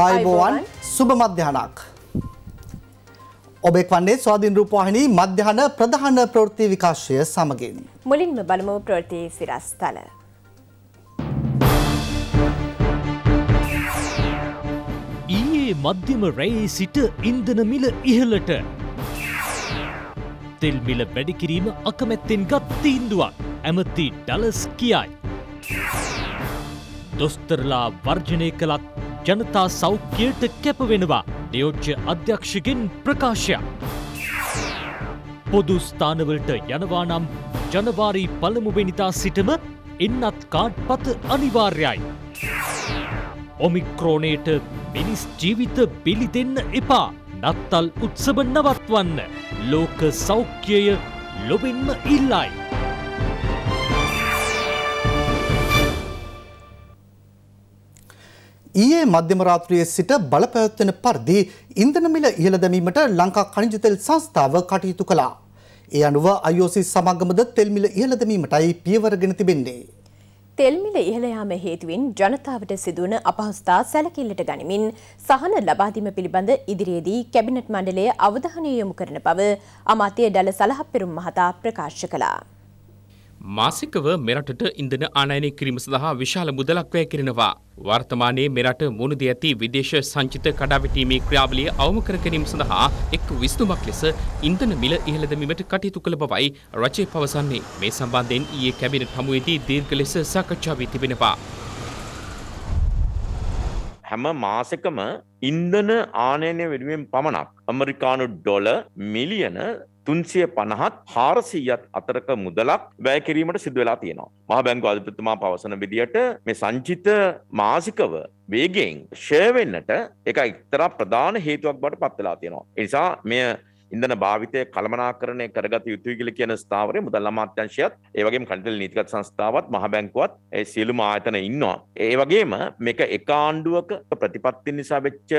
ආයුබෝවන් සුබ මධ්‍යහනක්. ඔබෙක් වන්නේ ස්වාධීන් රූපවාහිනී මධ්‍යහන ප්‍රධාන ප්‍රවෘත්ති විකාශය සමගින්. මුලින්ම බලමු ප්‍රවෘත්ති සිරස්තල. ඊයේ මධ්‍යම රැයේ සිට ඉන්ධන මිල ඉහළට. තෙල් මිල වැඩි කිරීම අකමැත්තෙන් ගත් තීන්දුවක් ඇමති ඩලස් කියයි. දොස්තරලා වර්ජනය කළත් ජනතා සෞඛ්‍යයට කැපවෙනවා නියෝජ්‍ය අධ්‍යක්ෂගෙන් ප්‍රකාශයක්. පොදු ස්ථානවලට යනවා නම් ජනවාරි පළමුවෙනිතා සිටම එන්නත් කාඩ්පත අනිවාර්යයි. ඔමික්‍රෝණයට මිනිස් ජීවිත බිලි දෙන්න එපා නත්තල් උත්සව නවත්වන්න ලෝක සෞඛ්‍යය ලොබින්ම ඉල්ලයි. ඊයේ මධ්‍යම රාත්‍රියේ සිට බලපැවැත්වෙන පරිදි ඉන්ධන මිල ඉහළ දැමීමට ලංකා කනිජ තෙල් සංස්ථාව කටයුතු කළා. ඒ අනුව IOC සමගමද තෙල් මිල ඉහළ දැමීමටයි පියවරගෙන තිබෙන්නේ. තෙල් මිල ඉහළ යාම හේතුවෙන් ජනතාවට සිදුවන අපහසුතා සැලකිල්ලට ගනිමින් සහන ලබා දීම පිළිබඳ ඉදිරියේදී කැබිනට් මණ්ඩලය අවධානය යොමු කරන බව අමාත්‍ය ඩල සලහප්පෙරුම් මහතා ප්‍රකාශ කළා. මාසිකව මෙරටට ඉන්ධන ආනයනය කිරීම සඳහා විශාල මුදලක් වැය කරනවා. වර්තමානයේ මෙරට මුණදී ඇති විදේශ සංචිත කඩාවැටීමේ ක්‍රියාවලිය අවම කර ගැනීම සඳහා එක් විසඳුමක් ලෙස ඉන්ධන මිල ඉහළ දැමීමට කටයුතු කළ බවයි රජය පවසන්නේ. මේ සම්බන්ධයෙන් ඊයේ කැබිනට් හමුවේදී දීර්ඝ ලෙස සාකච්ඡා වී තිබෙනවා. හැම මාසකම ඉන්ධන ආනයනය වෙනුවෙන් පමණක් අමරිකානු ඩොල මිලියන තුන්සිය පණහත් හාරසීයත් අතරක මුදලක් වැය කිරීමට සිදු වෙලා තියෙනවා. මහ බැංකු අධිපතිතුමා පවසන විදියට මේ සංචිත මාසිකව වේගෙන් ෂය වෙන්නට ඒක එක්තරා ප්‍රධාන හේතුවක් බවට පත් වෙලා තියෙනවා. ඒ නිසා මෙය ඉන්ධන භාවිතය කළමනාකරණය කරගත යුතුයි කියලා කියන ස්ථාවරය මුදල් අමාත්‍යංශයත් ඒ වගේම කණිතල නීතිගත සංස්ථාවත් මහ බැංකුවත් ඒ සියලුම ආයතන ඉන්නවා. ඒ වගේම මේක එක ආණ්ඩුවක ප්‍රතිපත්ති නිසා වෙච්ච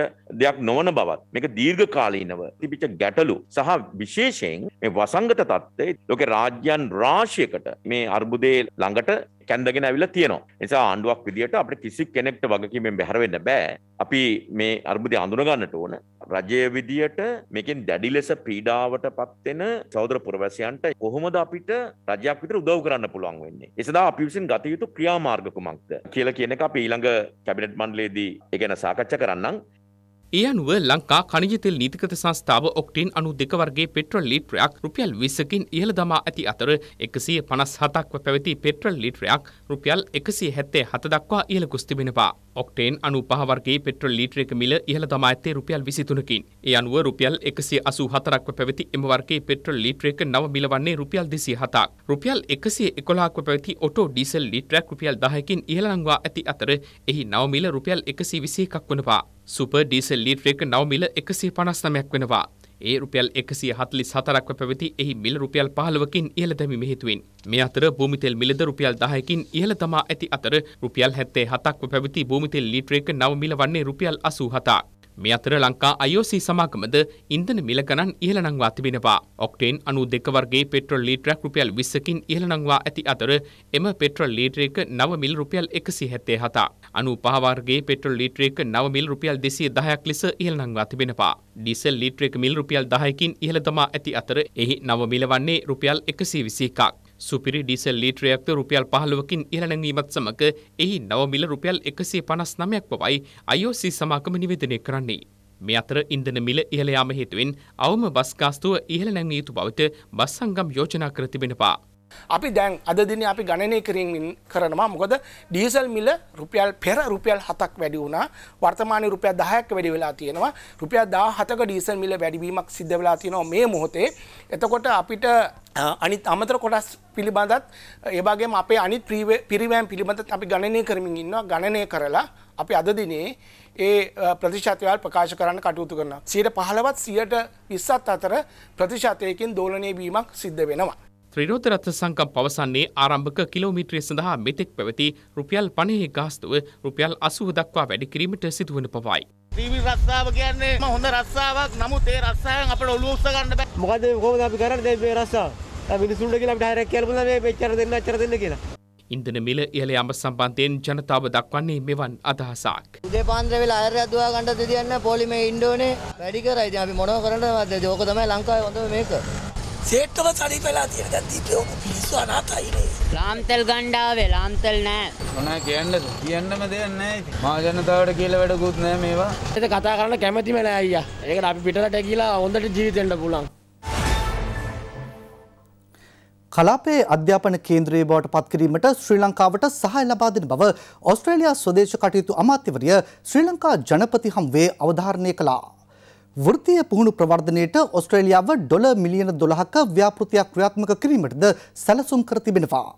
දෙයක් නොවන බවත් මේක දීර්ඝකාලීනව තිබිච්ච ගැටලු සහ විශේෂයෙන් මේ වසංගත තත්ත්වයේ ලෝකේ රාජ්‍යයන් රාශියකට මේ අර්බුදයේ ළඟට කැන්දගෙන ඇවිල තියෙනවා. නිසා ආණ්ඩුවක් විදිහට අපිට කිසි කෙනෙක්ට වගකීමෙන් බැහැර වෙන්න බෑ. අපි මේ අර්බුදය අඳුනගන්නට ඕන. රජය විදියට මේකෙන් දැඩි ලෙස පීඩාවට පත්වෙන සෞදර පුරවැසියන්ට කොහොමද අපිට රජයක් විතර උදව් කරන්න පුළුවන් වෙන්නේ. එසදා අපි විසින් ගත යුතු ක්‍රියාමාර්ග කුමක්ද කියලා කියන එක අපි ඊළඟ කැබිනට් මණ්ඩලයේදී ඒ ගැන සාකච්ඡා කරන්නම්. ඒ අනුව ලංකා කණජතෙල් නීතිකත සංස්ථාව ඔක්ටින් අනු දෙකවර්ගේ පෙට්‍රල් ලිටරයක් රුපියල් විසකින් ඉහළ දමා ඇති අතර එකසිය පනස් හතක්ව පැවති පෙට්‍රල් ලිටරයක් රුපියල් එකසිය හැත්තේ හත දක්වා ඉහළ කුස්තිබෙනවා. ඔක්ටේන් අනු පහවර්ගේ පෙට්‍රල් ලිටරයක මිල ඉහළ දමා ඇත්තේ රුපියල් විසිතුනකින්. ඒ අනුව රුපියල් එකසිය අසු හතරක්ව පැවති එම වර්ගේ පෙට්‍රල් ලිටරයක නව මිල වන්නේ රුපියල් දෙසිය හතක්. රුපියල් එකසිය එකොලාක්ව පැවති ඔටෝ ඩීසල් ලිටරයක් රුපියල් දහයකින් ඉහළ නංවා ඇති අතර එහි නව මිල රුපියල් එකසිය විසි එකක් වනවා. සුපර් ඩීසල් ලීට්‍රේක නව මිල එකසිය පනස්නමයක් වෙනවා. ඒ රුපියල් එකසිය හතලි සතරක්ව පැවති එහි මිල රුපියල් පහලවකින් ඉහළ දැමීම හේතුවෙන්. මේ අතර භූමිතෙල් මිලද රුපියල් දහයකින් ඉහළ තමා ඇති අතර රුපියල් හැත්තේ හතක්ව පැවති භූමිතෙල් ලීට්‍රේක නව මිල වන්නේ රුපියල් අසූ හතා. මේ අතර ලංකා IOC සමාගමද ඉන්ධන මිල ගණන් ඉහළ නංවා තිබෙනවා. ඔක්ටේන් 92 වර්ගයේ පෙට්‍රල් ලීටරයක් රුපියල් 20කින් ඉහළ නංවා ඇති අතර එම පෙට්‍රල් ලීටරයක 9 මිල් රුපියල් 177. 95 වර්ගයේ පෙට්‍රල් ලීටරයක 9 මිල් රුපියල් 210ක් ලෙස ඉහළ නංවා තිබෙනවා. ඩීසල් ලීටරයක මිල් රුපියල් 10කින් ඉහළ තමා ඇති අතර එහි 9 මිල වන්නේ රුපියල් 121ක්. සුපිරි ඩීසල් ලීට්‍රයක්ද රුපියල් පහළුවකින් ඉහළනැඟීමත් සමඟ එහි නවමිල රුපියල් එකසේ පනස් නමයක් පවයි IOC සමාකම නිවේදනය කරන්නේ. මේ අතර ඉන්දන මිල ඉහළයාම හේතුවෙන් අවම බස්කාස්තුව ඉහළ නැංගී යුතු බවට බස් සංගම් යෝජනා කර තිබෙනවා. අපි දැන් අද දින අපි ගණනය කරමින් කරනවා මොකද ඩීසල් මිල රුපියල් පෙර රුපියල් 7ක් වැඩි වුණා වර්තමානයේ රුපියල් 10ක් වැඩි වෙලා තියෙනවා රුපියල් 17ක ඩීසල් මිල වැඩිවීමක් සිද්ධ වෙලා තියෙනවා මේ මොහොතේ එතකොට අපිට අනිත් අමතර කොටස් පිළිබඳත් ඒ වගේම අපේ අනිත් පිරිවෑම් පිළිබඳත් අපි ගණනය කරමින් ඉන්නවා ගණනය කරලා අපි අද දිනේ ඒ ප්‍රතිශතවල් ප්‍රකාශ කරන්න කටයුතු කරනවා 115ත් 120ත් අතර ප්‍රතිශතයකින් දෝලණය වීමක් සිද්ධ වෙනවා ත්‍රීරෝධ රථ සංකම් පවසන්නේ ආරම්භක කිලෝමීටරය සඳහා මෙතෙක් පැවති රුපියල් පණෙහි ගාස්තුව රුපියල් අසුව දක්වා වැඩි කිරීමට සිදුවන පවයි. ත්‍රීවිල් රස්සාව කියන්නේ හොඳ රස්සාවක් නමුත් ඒ රස්සාවෙන් අපිට ඔලුව උස්ස ගන්න බෑ. මොකද කොහොමද අපි කරන්නේ මේ රස්සාව? මිනිසුන්ට කියලා අපිට හරයක් කියලා බුණා මේ මෙච්චර දෙන්න අච්චර දෙන්න කියලා. ඉන්ධන මිල ඉහළ යාම සම්බන්ධයෙන් ජනතාව දක්වන්නේ මෙවන් අදහසක්. උදේ පාන්දර වෙලා අයරය දුවා ගන්න දෙදියන්න පොලිමේ ඉන්න ඕනේ. වැඩි කරා ඉතින් අපි මොනව කරන්නද? ඕක තමයි ලංකාවේ හොඳම මේක. සේට්ටම සනී පෙලා තියෙන දැන් දීපේ ඔබ පිස්සු අනාතයිනේ ලාම්තල් ගණ්ඩාවේ ලාම්තල් නෑ මොනා කියන්නද කියන්නම දෙයක් නෑ ඉතින් මා ජනතාවට කියලා වැඩකුත් නෑ මේවා ඒක කතා කරන්න කැමැතිම නෑ අයියා ඒකට අපි පිටරට ගිහිලා හොඳට ජීවිතෙන්න පුළුවන් කලාපයේ අධ්‍යාපන කේන්ද්‍රයේ බවට පත්කිරීමට ශ්‍රී ලංකාවට සහාය ලබා දෙන බව ඕස්ට්‍රේලියා ස්වදේශ කටයුතු අමාත්‍යවරිය ශ්‍රී ලංකා ජනපති හමුවේ අවධාරණය කළා වෘතිය පුහුණු ප්‍රවර්ධනයට ඔස්ට්‍රේලියාව ඩොල මිලියන දොළහක ව්‍යාපෘතියක් ක්‍රියාත්මක කිරීමටද සැලසුම් කර තිබෙනවා.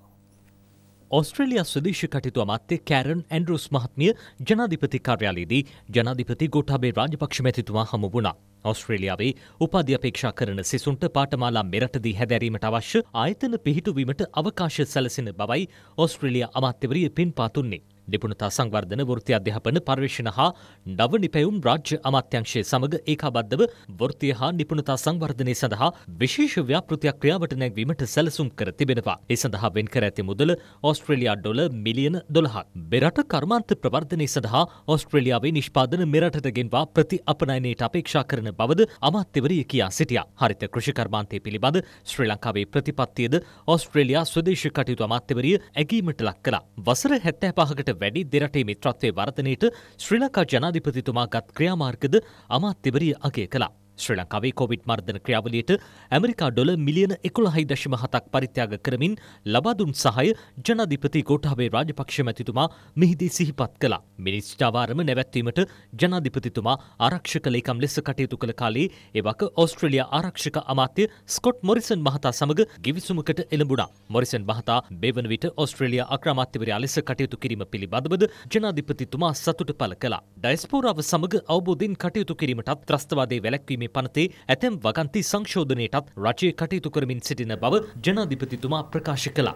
ඔස්ට්‍රලයා ස්වදේශ කටයුතු අමාත්‍ය කෑරන් ඇන්ඩරුස් මහත්මිය ජනාධිපති කාර්යාලයේදී ජනාධිපති ගොටාබේ රාජපක්ෂ මැතිතුමා හමු වුණා. ඔස්ට්‍රේලියාවේ උපාධ්‍යපේක්ෂා කරන සිසුන්ට පාටමාලා මෙරටදී හැදැරීමට අවශ්‍ය ආයතන පිහිටුවීමට අවකාශ සැලසෙන බවයි ඔස්ට්‍රේලියා අමාත්‍යවරිය පින් පාතුන්නේ. නිපුණතා සංවර්ධන වෘත්ති අධ්‍යාපන පර්යේෂණ හා නව නිපැයුම් රාජ්‍ය අමාත්‍යංශය සමග ඒකාබද්ධව වෘත්තිය හා නිපුණතා සංවර්ධනය සඳහා විශේෂ ව්‍යාපෘතියක් ක්‍රියාවට නැගවීමට සැලසුම් කර තිබෙනවා. ඒ සඳහා වෙන් කර ඇති මුදල ඔස්ට්‍රේලියා ඩොල මිලියන දොළහක්. මෙරට කර්මාන්ත ප්‍රවර්ධනය සඳහා ඔස්ට්‍රේලියාවේ නිෂ්පාදන මෙරටට ගෙන්වා ප්‍රති අපනයනයට අපේක්ෂා කරන බවද අමාත්‍යවරිය කියා සිටියා. හරිත කෘෂිකර්මාන්තය පිළිබඳ ශ්‍රී ලංකාවේ ප්‍රතිපත්තියද ඔස්ට්‍රේලියා ස්වදේශ කටයුතු අමාත්‍යවරිය ඇගීමට ලක් කළා. වසර හැත්තෑ පහකට ඊට වැඩි දෙරටේ මිත්‍රත්වය වර්ධනයට ශ්‍රී ලංකා ජනාධිපතිතුමා ගත් ක්‍රියාමාර්ගද අමාත්‍යවරිය අගය කළා. ශ්‍රී ලංකාවේ කොවිඩ් මර්ධන ක්‍රියාවලියට ඇමරිකා ඩොල මිලියන එකොළහයි දශම හතක් පරිත්‍යාග කරමින් ලබාදුන් සහය ජනාධිපති ගෝඨාභය රාජපක්ෂ මැතිතුමා මෙහිදී සිහිපත් කළා. මිනිස්්ටාවාරම නැවැත්වීමට ජනාධිපතිතුමා ආරක්ෂක ලේකම් ලෙස කටයුතු කළ කාලේ එවක ඔස්ට්‍රලියා ආරක්ෂක අමාත්‍ය ස්කොට් මොරිසන් මහතා සමග ගිවිසුමකට එළඹුණා. මොරිසන් මහතා බෙවන විට ඔස්ට්‍රේලියා අක්‍රමාත්‍යවරයා ලෙස කටයුතු කිරීම පිළිබඳවද ජනාධිපතිතුමා සතුට පළ කළා. ඩයිස්පෝරාව සමග අවබෝධින් කටයුතු කිරීමටත් ත්‍රස්තවාදේ වැළැක්වීම කිරීමේ පනතේ ඇතැම් වගන්ති සංශෝධනයටත් රජය කටයුතු කරමින් සිටින බව ජනාධිපතිතුමා ප්‍රකාශ කළා.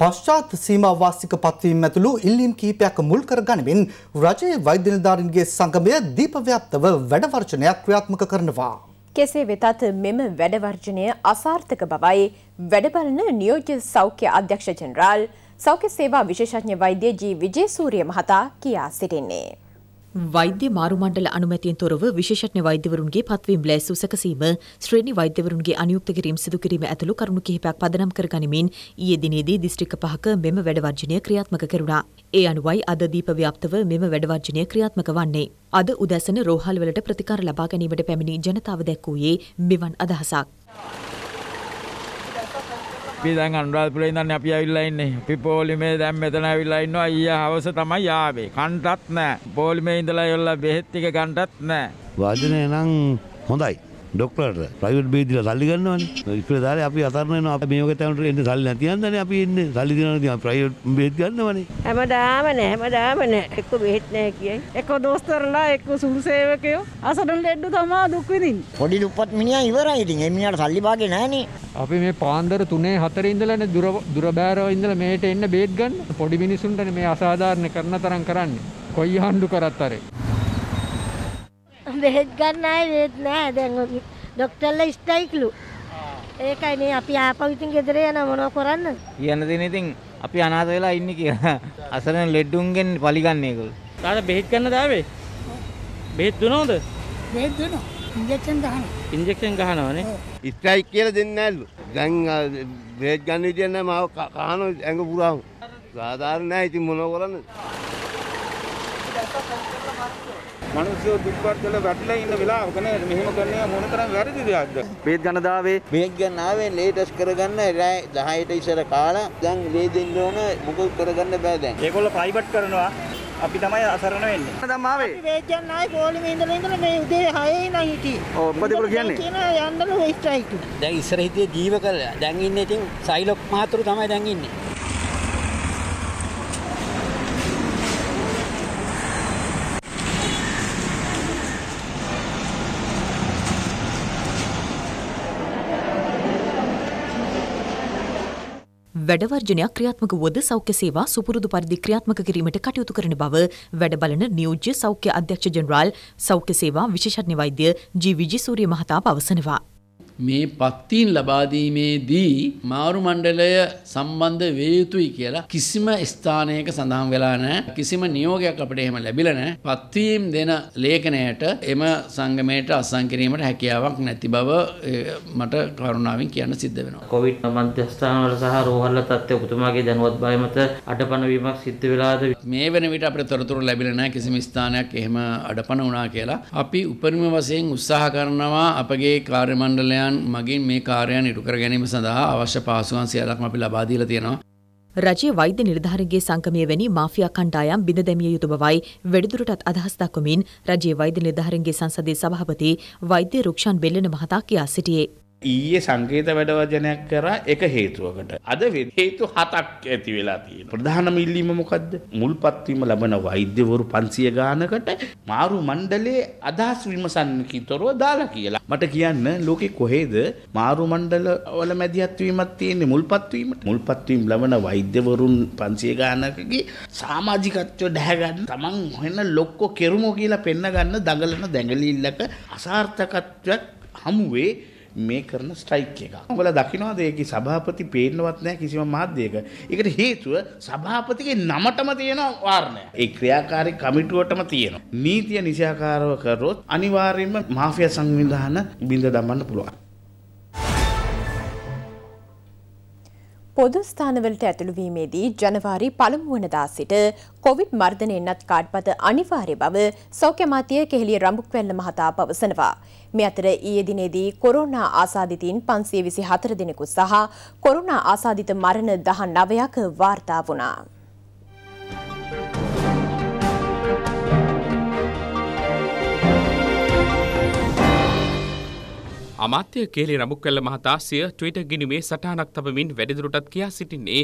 පශ්චාත් සීමා වාසික පත්වීම් ඇතුළු ඉල්ලීම් කීපයක් මුල් කර ගනිමින් රජයේ වෛද්‍ය නිලධාරීන්ගේ සංගමය දීපව්‍යාප්තව වැඩවර්ජනය ක්‍රියාත්මක කරනවා. කෙසේ වෙතත් මෙම වැඩවර්ජනය අසාර්ථක බවයි වැඩබලන නියෝජ්‍ය සෞඛ්‍ය අධ්‍යක්ෂ ජනරාල් සෞඛ්‍ය සේවා විශේෂඥ වෛද්‍ය ජී විජේසූරිය මහතා කියා සිටින්නේ. වෛද්‍ය මාරු මණ්ඩල අනුමැතියෙන් තොරව විශේෂඥ වෛද්‍යවරුන්ගේ පත්වීම් ලෑස්තු සැකසීම ශ්‍රේණි වෛද්‍යවරුන්ගේ අනියුක්ත කිරීම සිදු කිරීම ඇතුළු කරුණු කිහිපයක් පදනම් කර ගනිමින් ඊයේ දිනේදී දිස්ත්‍රික්ක පහක මෙම වැඩවර්ජනය ක්‍රියාත්මක කරුණා. ඒ අනුවයි අද දීප ව්‍යාප්තව මෙම වැඩවර්ජනය ක්‍රියාත්මක වන්නේ. අද උදැසන රෝහල්වලට ප්‍රතිකාර ලබා ගැනීමට පැමිණි ජනතාව දැක්වූයේ මෙවන් අදහසක්. අපි දැන් අනුරාධපුරේ ඉඳන් අපි ඇවිල්ලා ඉන්නේ. අපි පොලිමේ දැන් මෙතන ඇවිල්ලා ඉන්නවා. අයියා හවස තමයි ආවේ. කන්ටත් නැහැ. පොලිමේ ඉඳලා යොල්ලා බෙහෙත් ටික ගන්නටත් නැහැ. වාදනය නම් හොඳයි. ඩොක්ලට ප්‍රයිවට් බේදිල සල්ලි ගන්නවන ඉපර දාර අපි අතරන අප මේක තැනට එන්න සල්ලි නැතියන්නන අපි එන්න සල්ලි දෙන ප්‍රයිවට් බේත් ගන්නවනේ හැම දාම නෑ හැම දාම නෑ එක්ක බෙහෙත් නෑ කියයි එක්ක දෝස්තරලා එක්ක සුරසේවකයෝ අසඩල් ලෙඩ්ඩු තමා දුක් විඳින් පොඩි දුප්පත් මිනිහා ඉවරයි ඉතින් එමිණියට සල්ලි භාගේ නෑනේ අපි මේ පාන්දර තුනේ හතරේ ඉඳලානේ දුර දුර බෑරව ඉඳලා මෙහෙට එන්න බේත් ගන්න පොඩි මිනිසුන්ටනේ මේ අසාධාරණ කරන තරම් කරන්නේ කොයි ආණ්ඩු කරත් අරේ බෙහෙත් ගන්නයි ඒත් නෑ දැන් ඩොක්ටර්ලා ස්ට්‍රයික්ලු. ඒකයි මේ අපි ආපහු ඉතින් ගෙදර යන මොනව කරන්නද? කියන්න දෙන ඉතින් අපි අනාථ වෙලා ඉන්නේ කියලා. අසරණ ලෙඩුන්ගෙන් පලිගන්නේ ඒගොල්ලෝ. තාම බෙහෙත් ගන්න දාවේ? බෙහෙත් දුනවද? බෙහෙත් දුනවා. ඉන්ජෙක්ෂන් ගහනවා. ඉන්ජෙක්ෂන් ගහනවානේ. ස්ට්‍රයික් කියලා දෙන්නේ නැල්ලු. දැන් බෙහෙත් ගන්න විදිය නැහැ මාව කහන ඇඟ පුරාම. සාධාරණ නැහැ ඉතින් මොනව කරන්නේ? මිනිස්සු දුක්පත් වල වැටලා ඉන්න වෙලාවක නේද මෙහෙම කරන්නේ මොන තරම් වැරදි දෙයක්ද බේත් ගන්න දාවේ බේත් ගන්න ආවේ ලේටස් කරගන්න රෑ 10ට ඉස්සර කාලා දැන් ලේ දෙන්න ඕන මොකද කරගන්න බෑ දැන් ඒගොල්ලෝ ප්‍රයිවට් කරනවා අපි තමයි අසරණ වෙන්නේ. දැන් මාවේ. අපි වේජ් යන ආයි පොලිමේ ඉඳලා ඉඳලා මේ උදේ 6 ඉඳන් හිටියේ. ඔව් මොකද ඒගොල්ලෝ කියන්නේ? කියනවා යන්නලු ස්ට්‍රයික්. දැන් ඉස්සර හිටියේ ජීව කළා. දැන් ඉන්නේ ඉතින් සයිලොක් මහතුරු තමයි දැන් ඉන්නේ. වැඩවර්ජනයක් ක්‍රියාත්මක වුවද සෞඛ්‍ය සේවා සුපුරුදු පරිදි ක්‍රියාත්මක කිරීමට කටයුතු කරන බව වැඩ බලන නියෝජ්‍ය සෞඛ්‍ය අධ්‍යක්ෂ ජනරාල් සෞඛ්‍ය සේවා විශේෂඥ වෛද්‍ය ජී විජිසූරිය මහතා පවසනවා. මේ පත්තීන් ලබාදීමේදී මාරු මණ්ඩලය සම්බන්ධ වේ යුතුයි කියලා කිසිම ස්ථානයක සඳහන් වෙලා නෑ කිසිම නියෝගයක් අපට එහෙම ලැබිලා නෑ පත්වීම් දෙන ලේඛනයට එම සංගමයට අත්සන් කිරීමට හැකියාවක් නැති බව මට කරුණාවෙන් කියන්න සිද්ධ වෙනවා කොවිඩ් මධ්‍යස්ථානවල සහ රෝහල තත්ත්වය ඔබතුමාගේ දැනුවත්භාවය මත අඩපණ වීමක් සිද්ධ වෙලාද මේ වෙන විට අපිට තොරතුරු ලැබිලා නෑ කිසිම ස්ථානයක් එහෙම අඩපණ වුණා කියලා අපි උපරිම වශයෙන් උත්සාහ කරනවා අපගේ කාර්ය මණ්ඩලයන් ශිල්පියාන් මගින් මේ කාර්යයන් ඉටු කර ගැනීම සඳහා අවශ්‍ය පාසුවන් සියලක්ම අපි ලබා දීලා තියෙනවා. රජයේ වෛද්‍ය නිලධාරීන්ගේ සංගමය වැනි මාෆියා කණ්ඩායම් බිඳ දැමිය යුතු බවයි වැඩිදුරටත් අදහස් දක්වමින් රජයේ වෛද්‍ය නිලධාරීන්ගේ සංසදයේ සභාපති වෛද්‍ය රුක්ෂන් බෙල්ලන මහතා කියා සිටියේ. ඊයේ සංකේත වැඩවචනයක් කරා එක හේතුවකට අද හේතු හතක් ඇති වෙලා තියෙන. ප්‍රධානම ඉල්ලීම මොකද්ද? මුල්පත්වීම ලබන වෛද්‍යවරු 500 ගානකට මාරු මණ්ඩලයේ අදහස් විමසන්නකිතරව දාලා කියලා. මට කියන්න ලෝකේ කොහෙද මාරු මණ්ඩල වල මැදිහත් වීමක් තියෙන්නේ මුල්පත්වීමට? මුල්පත්වීම ලබන වෛද්‍යවරුන් 500 ගානකගේ සමාජිකත්වය දැහැගන්න තමන් හොයන ලොක්කෝ කෙරුමෝ කියලා පෙන්න ගන්න දඟලන දැඟලිල්ලක අසාර්ථකත්වයක් හමුවේ මේ කරන ස්ට්‍රයික් එක. ඔබලා දකිනවාද ඒකේ සභාපති පේන්නවත් නැහැ කිසිම මාධ්‍යයක. ඒකට හේතුව සභාපතිගේ නමටම තියෙන වාරණය. ඒ ක්‍රියාකාරී කමිටුවටම තියෙනවා. නීතිය නිසාකාරව කරොත් අනිවාර්යයෙන්ම මාෆියා සංවිධාන බිඳ දමන්න පුළුවන්. පොදු ස්ථානවලට ඇතුළු වීමේදී ජනවාරි පළමු වනදා සිට කොවිඩ් මර්ධනයෙන්වත් කාඩ්පත අනිවාර්ය බව සෞඛ්‍ය මාත්‍ය කෙහෙළිය රඹුක්වැල්ල මහතා පවසනවා. මේ අතර ඊයේ දිනේදී කොරෝනා ආසාදිතයින් 524 දෙනෙකු සහ කොරෝනා ආසාදිත මරණ 19ක් වාර්තා වුණා. අමාත්‍ය කේලි රමුක්කල්ල මහතා සිය ට්විට ගිනුමේ සටහනක් තබමින් වැඩිදුරටත් කියා සිටින්නේ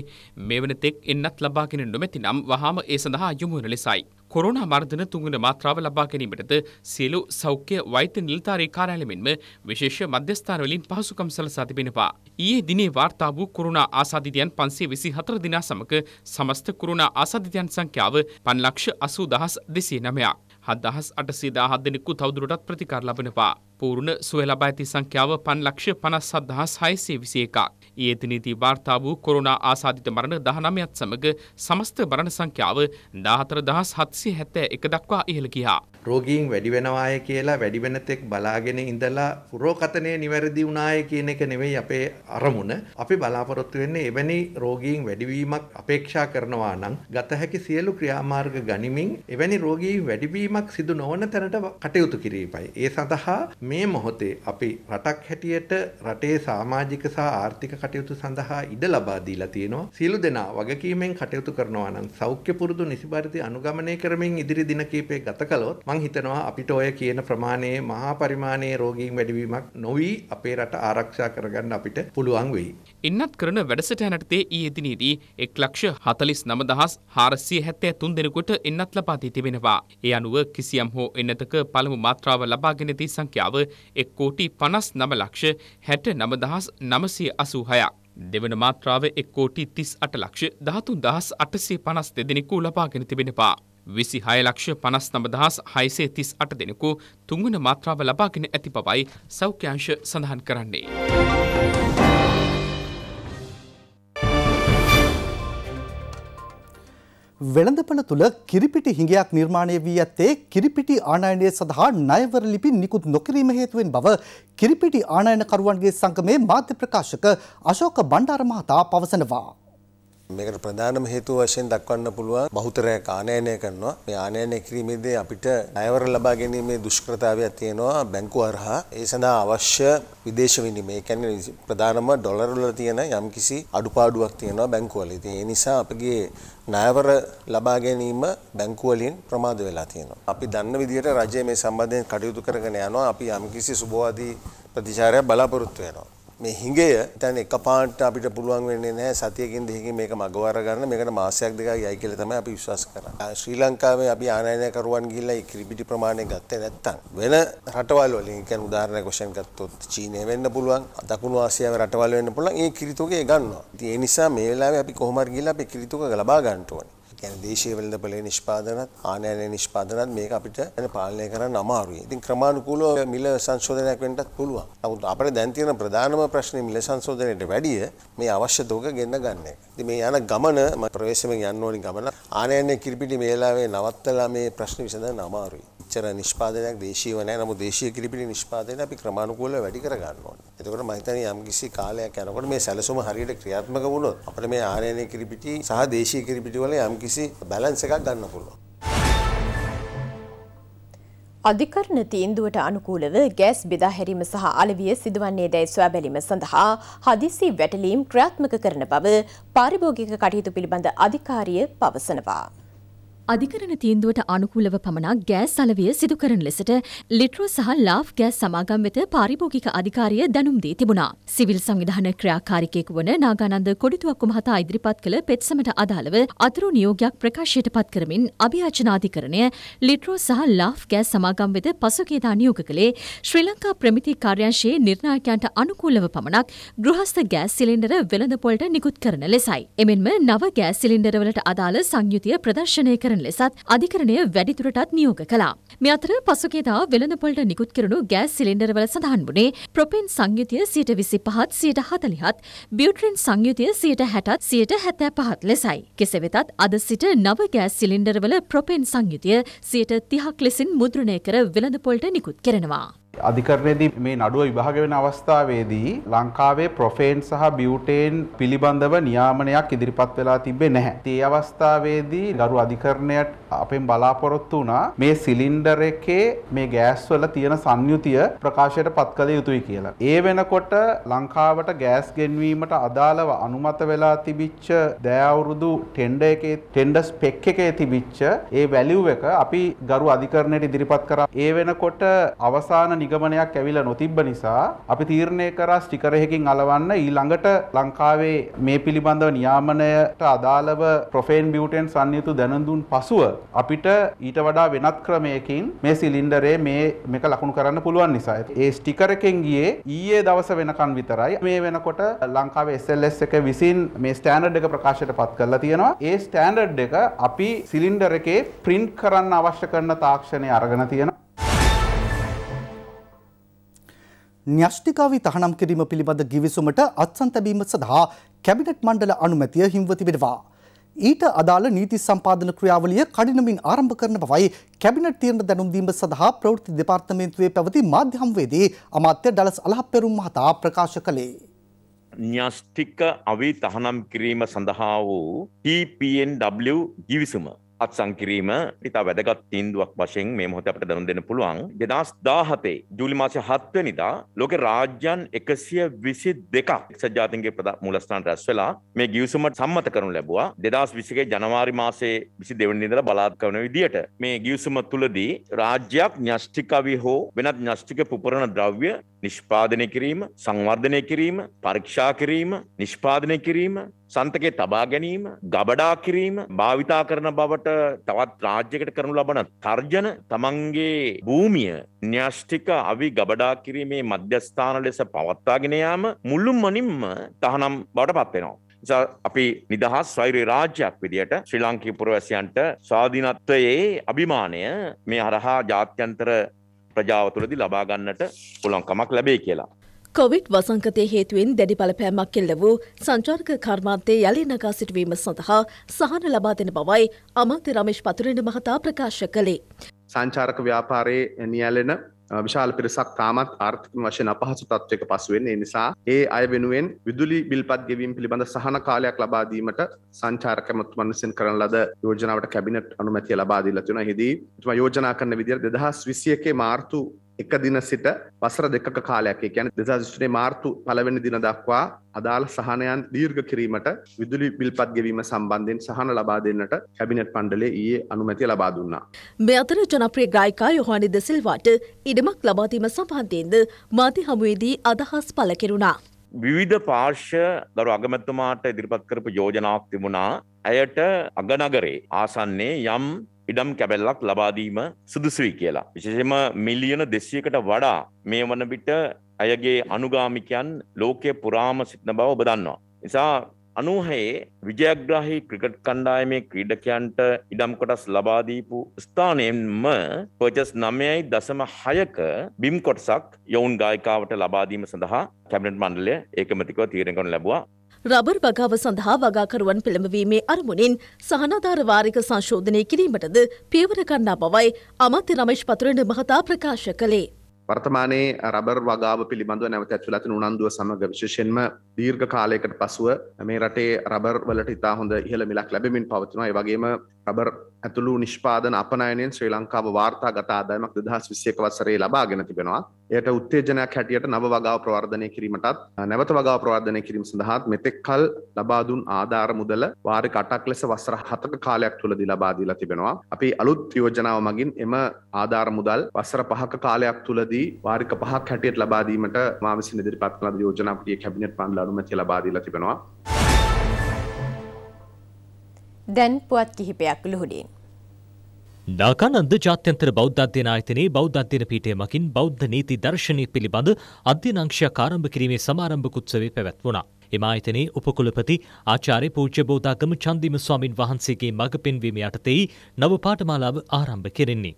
මෙවන තෙක් එන්නත් ලබාගෙන නොමැතිනම් වහාම ඒ සඳහා යොමුවන ලෙසයි. කොරෝනා මර්ධන තුන්වන මාත්‍රාව ලබා ගැනීමටද සියලු සෞඛ්‍ය වෛද්‍ය නිලධාරී කාර්යාලෙමින්ම විශේෂ මධ්‍යස්ථානවලින් පහසුකම් සලසා තිබෙනවා. ඊයේ දිනේ වාර්තා වූ කොරෝනා ආසාදිතයන් 524 දෙනා සමග සමස්ත කොරෝනා ආසාදිතයන් සංඛ්‍යාව 5,80,209ක්. 7,817 දෙනෙකු තවදුරටත් ප්‍රතිකාර ලබනවා. පූර්ණ සුවලබයිති සංඛ්‍යාව පන්ලක්ෂ පනස් සද්දහස් හයසේ විසි එකක්. ඒතිනීති වාර්තා වූ කොරුණා ආසාධිත මරණ දහනමයත් සමඟ සමස්ත බරණ සංඛ්‍යාව දාහතර දහස් හත්සේ හැත්තෑ එක දක්වා ඉහළ ගියා. රෝගීන් වැඩිවෙනවාය කියලා වැඩිවෙනතෙක් බලාගෙන ඉඳලා පුරෝකතනය නිවැරදි වනාය කියන එක නෙවෙයි අපේ අරමුණ. අපි බලාපොරොත්තු වෙන්නේ එවැනි රෝගීන් වැඩිවීමක් අපේක්ෂා කරනවා නම් ගත හැකි සියලු ක්‍රියාමාර්ග ගනිමින් එවැනි රෝගී වැඩිවීමක් සිදු නොවන තැනට කටයුතු කිරීමයි. ඒ සඳහා මේ මොහොතේ අපි රටක් හැටියට රටේ සමාජික සහ ආර්ථික කටයුතු සඳහා ඉඩ ලබා දීලා තියෙනවා. සියලු දෙනා වගකීමෙන් කටයුතු කරනවා නම් සෞඛ්‍ය පුරුදු නිසිපරිදි අනුගමනය කරමින් ඉදිරි දින කීපයක් ගත කළොත් මං හිතනවා අපිට ඔය කියන ප්‍රමාණයේ මහා පරිමාණයේ රෝගීන් වැඩිවීමක් නොවි අපේ රට ආරක්ෂා කරගන්න අපිට පුළුවන් වෙයි. එන්නත් කරන වැඩසටහනටතේ ඊයේදිනේදී එක් ලක්ෂ හතලිස් නමදහස් හාරසිය හැත්තෑ තුන් දෙනෙකුට එන්නත් ලබාදී තිබෙනවා. ඒ අනුව කිසියම් හෝ එන්නතක පළමු මාත්‍රාව ලබාගෙනති සංඛ්‍යාව එක් කෝටි පනස් නම ලක්ෂ හැට නමදහස් නමසය අසූහයක්. දෙවන මාත්‍රාව එක් කෝටි තිස් අට ලක්ෂ ධාතුන් දහස් අටසේ පනස් දෙදෙනෙකු ලබාගෙන තිබෙනවා. විසි හය ලක්ෂ පනස් නමදහස් හයිසේ තිස් අට දෙනෙකු තුංගන මාත්‍රාව ලබාගෙන ඇති බවයි සෞඛ්‍යංශ සඳහන් කරන්නේ. වෙළඳපළ තුළ කිරිපිටි හිඟයක් නිර්මාණය වී ඇත්තේ කිරිපිටි ආනයනය සඳහා ණයවර ලිපි නිකුත් නොකිරීම හේතුවෙන් බව කිරිපිටි ආනයනකරුවන්ගේ සංගමේ මාධ්‍ය ප්‍රකාශක අශෝක බණ්ඩාර මහතා පවසනවා. මේකට ප්‍රධානම හේතුව වශයෙන් දක්වන්න පුළුවන් බහුතරයක් ආනයනය කරනවා. මේ ආනයනය කිරීමේදී අපිට ණයවර ලබා ගැනීමේ දුෂ්කරතාවයක් තියෙනවා බැංකු හරහා. ඒ සඳහා අවශ්‍ය විදේශ විනිමය, කියන්නේ ප්‍රධානම ඩොලර් වල තියෙන යම්කිසි අඩුපාඩුවක් තියෙනවා බැංකු වල. ඉතින් ඒ නිසා අපගේ ණයවර ලබා ගැනීම බැංකු වලින් ප්‍රමාද වෙලා තියෙනවා. අපි දන්න විදිහට රජය මේ සම්බන්ධයෙන් කටයුතු කරගෙන යනවා. අපි යම්කිසි සුබවාදී ප්‍රතිචාරයක් බලාපොරොත්තු වෙනවා. මේ හිඟය තැන එක පාට අපිට පුළුවන් වෙන්නේ නැහැ සතියකින් දෙකින් මේක මගවර ගන්න මේකට මාසයක් දෙකක් යයි කියලා තමයි අපි විශ්වාස කරන්නේ. ශ්‍රී ලංකාවේ අපි ආනයනකරුවන් ගිහිල්ලා ඒ කිරිපිටි ප්‍රමාණය ගත්තේ නැත්තම් වෙන රටවල් වලින් කියන්නේ උදාහරණයක් වශයෙන් ගත්තොත් චීනය වෙන්න පුළුවන්, දකුණු ආසියාවේ රටවල් වෙන්න පුළුවන්. ඒ කිරිතෝගේ ගන්නවා. ඉතින් ඒ නිසා මේ වෙලාවේ අපි කොහොම හරි ගිහිල්ලා අපි කිරිතෝක ලබා ගන්න ඕනේ. කියන්නේ දේශීය වෙළඳ පොලේ නිෂ්පාදනත් ආනයන නිෂ්පාදනත් මේක අපිට පාලනය කරන්න අමාරුයි. ඉතින් ක්‍රමානුකූලව මිල සංශෝධනයක් වෙන්නත් පුළුවන්. නමුත් අපිට දැන් තියෙන ප්‍රධානම ප්‍රශ්නේ මිල සංශෝධනයට වැඩිය මේ අවශ්‍ය තෝක ගෙන්න ගන්න එක. ඉතින් මේ යන ගමන ප්‍රවේශමෙන් යන්න ඕනි ගමන ආනයන කිරිපිටි මේලාවේ නවත්තලා මේ ප්‍රශ්න විසඳන්න අමාරුයි. එච්චර නිෂ්පාදනයක් දේශීයව නැහැ. නමුත් දේශීය කිරිපිටි නිෂ්පාදනය අපි ක්‍රමානුකූලව වැඩි කර ගන්න ඕනේ. එතකොට මම හිතන්නේ යම්කිසි කාලයක් යනකොට මේ සැලසුම හරියට ක්‍රියාත්මක වුණොත් අපිට මේ ආරණ්‍ය කිරිපිටි සහ දේශීය කිරිපිටි වල යම්කිසි බැලන්ස් එකක් ගන්න පුළුවන්. අධිකරණ තීන්දුවට අනුකූලව ගෑස් බෙදා හැරීම සහ අලවිය සිදුවන්නේ දැයි සොයා බැලීම සඳහා හදිසි වැටලීම් ක්‍රියාත්මක කරන බව පාරිභෝගික කටයුතු පිළිබඳ අධිකාරිය පවසනවා. අධිකරණ තීන්දුවට අනුකූලව පමණක් ගෑස් සලවිය සිදු කරන ලෙසට ලිට්‍රෝ සහ ලාෆ් ගෑස් සමාගම් වෙත පාරිභෝගික අධිකාරිය දැනුම් දී තිබුණා. සිවිල් සංවිධාන ක්‍රියාකාරිකයෙකු වන නාගානන්ද කොඩිතුවක්කු මහතා ඉදිරිපත් කළ පෙත්සමට අදාළව අතුරු නියෝගයක් ප්‍රකාශයට පත් කරමින් අභියාචනාධිකරණය ලිට්‍රෝ සහ ලාෆ් ගෑස් සමාගම් වෙත පසුගියදා නියෝග කළේ ශ්‍රී ලංකා ප්‍රමිති කාර්යාංශයේ නිර්ණායකයන්ට අනුකූලව පමණක් ගෘහස්ථ ගෑස් සිලින්ඩර වෙළඳපොළට නිකුත් කරන ලෙසයි. එමෙන්ම නව ගෑස් සිලින්ඩරවලට අදාළ සංයුතිය ප්‍රදර්ශනය කර කරන ලෙසත් අධිකරණය වැඩිදුරටත් නියෝග කළා. මේ අතර පසුගියදා වෙළඳපොළට නිකුත් කරනු ගෑස් සිලින්ඩර්වල සඳහන් වුණේ ප්‍රොපෙන් සංයුතිය සියට විසි පහත් සියට හතලිහත් බියුට්‍රෙන් සංයුතිය සියට හැටත් සියට හැතෑ පහත් ලෙසයි. කෙසෙ වෙතත් අද සිට නව ගෑස් සිලින්ඩර්වල ප්‍රොපෙන් සංයුතිය සියට තිහක් ලෙසින් මුද්‍රණය කර වෙළඳපොල්ට නිකුත් කරනවා. අධිකරණයේදී මේ නඩුව විභාග වෙන අවස්ථාවේදී ලංකාවේ ප්‍රොෆේන් සහ බියුටේන් පිළිබඳව නියාමනයක් ඉදිරිපත් වෙලා තිබේ නැහැ. ඒ අවස්ථාවේදී ගරු අධිකරණයට අපෙන් බලාපොරොත්තු වුණා මේ සිලින්ඩර් එකේ මේ ගෑස් වල තියෙන සංයුතිය ප්‍රකාශයට පත් කළ යුතුයි කියලා. ඒ වෙනකොට ලංකාවට ගෑස් ගෙන්වීමට අදාළව අනුමත වෙලා තිබිච්ච දෑවුරුදු ටෙන්ඩර් එකේ ටෙන්ඩර් ස්පෙක් එකේ තිබිච්ච ඒ වැලියු එක අපි ගරු අධිකරණයට ඉදිරිපත් කරා. ඒ වෙනකොට අවසාන නිගමනයක් ඇවිල්ලා නොතිබ්බ නිසා අපි තීරණය කරා ස්ටිකර් එකකින් අලවන්න ඊළඟට ලංකාවේ මේ පිළිබඳව නියාමනයට අදාළව ප්‍රොෆේන් බියුටෙන් සන්නියුතු දැනුම් දුන් පසුව අපිට ඊට වඩා වෙනත් ක්‍රමයකින් මේ සිලින්ඩරේ මේ මේක ලකුණු කරන්න පුළුවන් නිසා ඒ ස්ටිකර් එකෙන් ගියේ ඊයේ දවස වෙනකන් විතරයි මේ වෙනකොට ලංකාවේ SLS එක විසින් මේ ස්ටෑන්ඩඩ් එක ප්‍රකාශයට පත් කරලා තියෙනවා ඒ ස්ටෑන්ඩඩ් එක අපි සිලින්ඩර් එකේ print කරන්න අවශ්‍ය කරන තාක්ෂණය අරගෙන තියෙනවා න්‍යෂ්ටිකාවී තහනම් කිරීම පිළිබඳ ගිවිසුමට අත්සන් තැබීම සඳහා කැබිනට් මණ්ඩල අනුමැතිය හිම්වති වෙනවා. ඊට අදාළ නීති සම්පාදන ක්‍රියාවලිය කඩිනමින් ආරම්භ කරන බවයි කැබිනට් තීරණ දැනුම් දීම සඳහා ප්‍රවෘත්ති දෙපාර්තමේන්තුවේ පැවති මාධ්‍ය හමුවේදී අමාත්‍ය ඩලස් අලහප්පෙරුම් මහතා ප්‍රකාශ කළේ. න්‍යෂ්ටික අවි තහනම් කිරීම සඳහා වූ TPNW ගිවිසුම අත්සං කිරීම ඉතා වැදගත් තීන්දුවක් වශයෙන් මේ මොහොත අපට දනු දෙන්න පුළුවන් දෙදස් දාහතේ ජූලි මාසය හත්වනිදා ලෝක රාජ්‍යන් එකසිය විසි දෙකක් එක්සජාතින්ගේ ප්‍රදා මුලස්ථාන රැස් වෙලා මේ ගියවසුමට සම්මත කරනු ලැබවා දෙදස් විසිගේ ජනවාරි මාසේ විසි දෙවනිදර බලාත් කරන විදිහට මේ ගියවසුම තුළදී රාජ්‍යයක් ඥෂ්ටිකවි හෝ වෙනත් ඥෂ්ටික පුපරණ ද්‍රව්‍ය නිෂ්පාදනය කිරීම සංවර්ධනය කිරීම පරීක්ෂා කිරීම නිෂ්පාදනය කිරීම සන්තකේ තබා ගැනීම ගබඩා කිරීම භාවිතා කරන බවට තවත් රාජ්‍යකට කරනු ලබන තර්ජන තමන්ගේ භූමිය න්‍යෂ්ටික අවි ගබඩා කිරීමේ මධ්‍යස්ථාන ලෙස පවත්වාගෙන යාම මුළුම් මනින්ම තහනම් බවට පත්වෙනවා. අපි නිදහස් ස්වෛර රාජ්‍යයක් විදියට ශ්‍රී ලාංකී පුරවැසියන්ට ස්වාධීනත්වයේ අභිමානය මේ හරහා ජාත්‍යන්තර ප්‍රජාව තුළදී ලබා ගන්නට පුළුවන්කමක් ලැබේ කියලා. කොවිඩ් වසංකතය හේතුවෙන් දැඩි බලපෑමක් කෙල්ල වූ සංචාර්ක කර්මාන්තය යළි නගා සිටුවීම සඳහා සහන ලබා දෙන බවයි අමාත්‍ය රමේෂ් පතුරෙන මහතා ප්‍රකාශ කළේ. සංචාරක ව්‍යාපාරයේ නියැලෙන විශාල පිරිසක් තාමත් ආර්ථික වශයෙන් අපහසු තත්ත්වයක පසුවෙන් ඒ නිසා ඒ අය වෙනුවෙන් විදුලි බිල්පත් ගෙවීම් පිළිබඳ සහන කාලයක් ලබාදීමට සංචාරකමතුමන් විසින් කරන ලද යෝජනාවට කැබිනට් අනුමැතිය ලබාදීලා තියෙනවා. එහිදී තුමා යෝජනා කරන විදිහට 2021 මාර්තු එක දින සිට වසර දෙකක කාලයක් කියන දෙසාශිෂ්ටනේ මාර්තු පළවෙනි දින දක්වා අදාළ සහනයන් දීර්ඝ කිරීමට විදුලි බිල්පත් ගෙවීම සම්බන්ධයෙන් සහන ලබා දෙන්නට කැබිනට් පණ්ඩලේ ඊයේ අනුමැතිය ලබා දුන්නා. මේ අතර ජනප්‍රිය ගායිකා යොහානි දෙසිල්වාට ඉඩමක් ලබා දීම සම්බන්ධයෙන්ද මාධ්‍ය හමුවේදී අදහස් පළ කෙරුණා. විවිධ පාර්ශ්ව දරු අගමැතුමාට ඉදිරිපත් කරපු යෝජනාවක් තිබුණා. ඇයට අගනගරේ ආසන්නේ යම් ඉඩම් කැබැල්ලක් ලබාදීම සුදුසුයි කියලා. විශේෂම මිලියන දෙසියකට වඩා මේ වනවිට ඇයගේ අනුගාමිකයන් ලෝකය පුරාම සිටින බව ඔබ දන්නවා. නිසා අනූහයේ විජයග්‍රාහි ක්‍රිකට් කණ්ඩායමේ ක්‍රීඩකයන්ට ඉඩම් කොටස් ලබාදීපු ස්ථානයෙන්ම පර්ජස් නමයයි දසම හයක බිම් කොටසක් යොවුන් ගායිකාවට ලබාදීම සඳහා කැබිනට් මණ්ඩලය ඒකමතිකව තීරණ කරන ලැබවා රබර් වගාව සඳහා වගාකරුවන් පෙළඹවීමේ අරමුණින් සහනාධාර වාරික සංශෝධනය කිරීමටද පියවර ගන්නා බවයි අමාත්‍ය රමේෂ් පතුරණ මහතා ප්‍රකාශ කළේ. වර්තමානයේ රබර් වගාව පිළිබඳව නැවත ඇතුළත් උනන්දුව සමග විශේෂයෙන්ම දීර්ඝ කාලයකට පසුව මේ රටේ රබර් වලට ඉතා හොඳ ඉහළ මිලක් ලැබෙමින් පවතිනවා. ඒ වගේම රබර් ඇතුළු නිෂ්පාදන අපනයනෙන් ශ්‍රී ලංකාව වාර්තා ගත ආදායමක් දෙදහස් විසියක වසරේ ලබාගෙන තිබෙනවා. එයට උත්තේජනයක් හැටියට නව වගාව ප්‍රවර්ධනය කිරීමටත් නැවත වගාව ප්‍රවර්ධනය කිරීම සඳහාත් මෙතෙක් කල් ලබාදුන් ආධාර මුදල වාරි කටක් ලෙස වසර හතක කාලයක් තුළදී ලබාදීලා තිබෙනවා. අපි අලුත් යෝජනාව මගින් එම ආධාර මුදල් වසර පහක කාලයක් තුළදී වාරික පහක් හැටියට ලබාදීමට මා විසින් ඉදිරිපත් කළ යෝජනා පිටියේ කැබිනට් පන්ලු අනුමැතිය ලබා දීලා තිබෙනවා. දැන් පුවත් කිහිපයක් ලුහුඩින්. නාකානන්ද ජාත්‍යන්තර බෞද්ධ අධ්‍යයන ආයතනයේ බෞද්ධ අධ්‍යයන පීඨය මගින් බෞද්ධ නීති දර්ශනය පිළිබඳ අධ්‍යයන අංශයක් ආරම්භ කිරීමේ සමාරම්භක උත්සවය පැවැත්වුණා. එම ආයතනයේ උපකුලපති ආචාර්ය පූජ්‍ය බෝධාගම චන්දිම ස්වාමින් වහන්සේගේ මඟ පෙන්වීම යටතේ නව පාඨමාලාව ආරම්භ කෙරෙන්නේ.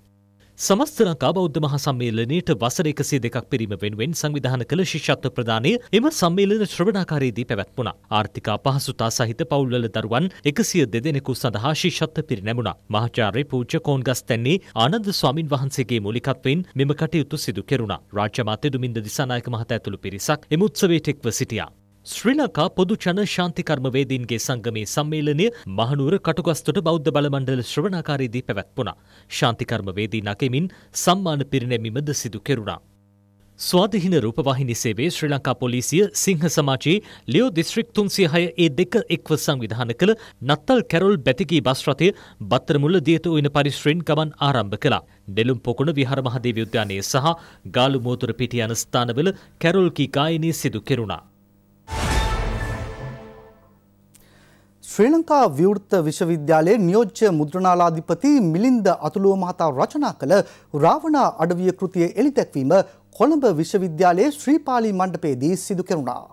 සමස්ත ලංකා බෞද්ධ මහා සම්මේලනයේට වසර 102ක් පිරීම වෙනුවෙන් සංවිධාන කළ ශිෂ්‍යත්ව ප්‍රදානය එම සම්මේලන ශ්‍රවණාකාරයේදී පැවැත්වුණා. ආර්ථික අපහසුතා සහිත පවුල්වල දරුවන් 102 දෙනෙකු සඳහා ශිෂ්‍යත්ව පිරිනැමුණා. මහාචාර්ය පූජ්‍ය කෝන්ගස්තැන්නේ ආනන්ද ස්වාමින් වහන්සේගේ මූලිකත්වයෙන් මෙම කටයුතු සිදු කෙරුණා. රාජ්‍ය මාත්‍ය දුමින්ද දිසානායක මහතා ඇතුළු පිරිසක් එම උත්සවයට එක්ව සිටියා. ශ්‍රී ලංකා පොදු ජන ශාන්ති කර්මවේදීන්ගේ සංගමේ සම්මේලනය මහනුවර කටුගස්තොට බෞද්ධ බලමණ්ඩල ශ්‍රවණාකාරයේදී පැවැත්වුණා. ශාන්ති කර්මවේදී නකෙමින් සම්මාන පිරිනැමීමද සිදු කෙරුණා. ස්වාධීන රූපවාහිනි සේවයේ ශ්‍රී ලංකා පොලිසිය සිංහ සමාජයේ ලියෝ දිස්ත්‍රික් 306 ඒ දෙක එක්ව සංවිධාන කළ නත්තල් කැරොල් බැතිගී බස් රථය බත්තරමුල්ල දියට උයන පරිශ්‍රයෙන් ගමන් ආරම්භ කළා. ඩෙලුම් පොකුණ විහාර මහදේව උද්‍යානයේ සහ ගාලු මෝතර පිටිය යන ස්ථානවල කැරොල් කී ගායනය සිදු කෙරුණා. ශ්‍රී ලංකා විවෘත විශ්වවිද්‍යාලයේ නියෝජ්‍ය මුද්‍රණාලාධිපති මිලින්ද අතුලුව මහතා රචනා කළ රාවණා අඩවිය කෘතිය එළිදැක්වීම කොළඹ විශ්වවිද්‍යාලයේ ශ්‍රීපාලි මණ්ඩපයේදී සිදු කෙරුණා.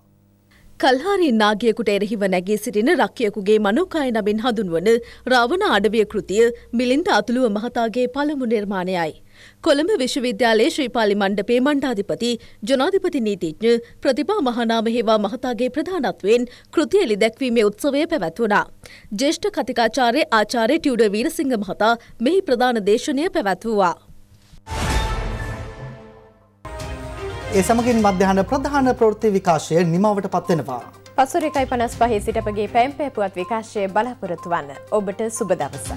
කල්හාරි නාගියෙකුට එරහිව නැගී සිටින රක්කියෙකුගේ මනෝකාය නමින් හඳුන්වන රාවණ අඩවිය කෘතිය මිලින්ද අතුලුව මහතාගේ පළමු නිර්මාණයයි. කොළඹ විශ්වවිද්‍යාලයේ ශ්‍රීපාලි මණ්ඩපේ මණ්ඩාධිපති ජනාධිපති නීතිඥ ප්‍රතිපා මහනාම හේවා මහතාගේ ප්‍රධානත්වයෙන් කෘති එලි දැක්වීමේ උත්සවය පැවැත්වුණා. ජේෂ්ඨ කතිකාචාර්ය ආචාර්ය ටියුඩර් වීරසිංහ මහතා මෙහි ප්‍රධාන දේශනය පැවැත්වුවා. ඒ සමගින් මධ්‍යහන ප්‍රධාන ප්‍රවෘත්ති විකාශය නිමවට පත්වෙනවා. පසුර එකයි පනස් පහේ සිටපගේ පැම්පෑපුවත් විකාශය බලාපොරොත්තු වන්න ඔබට සුබ දවසක්.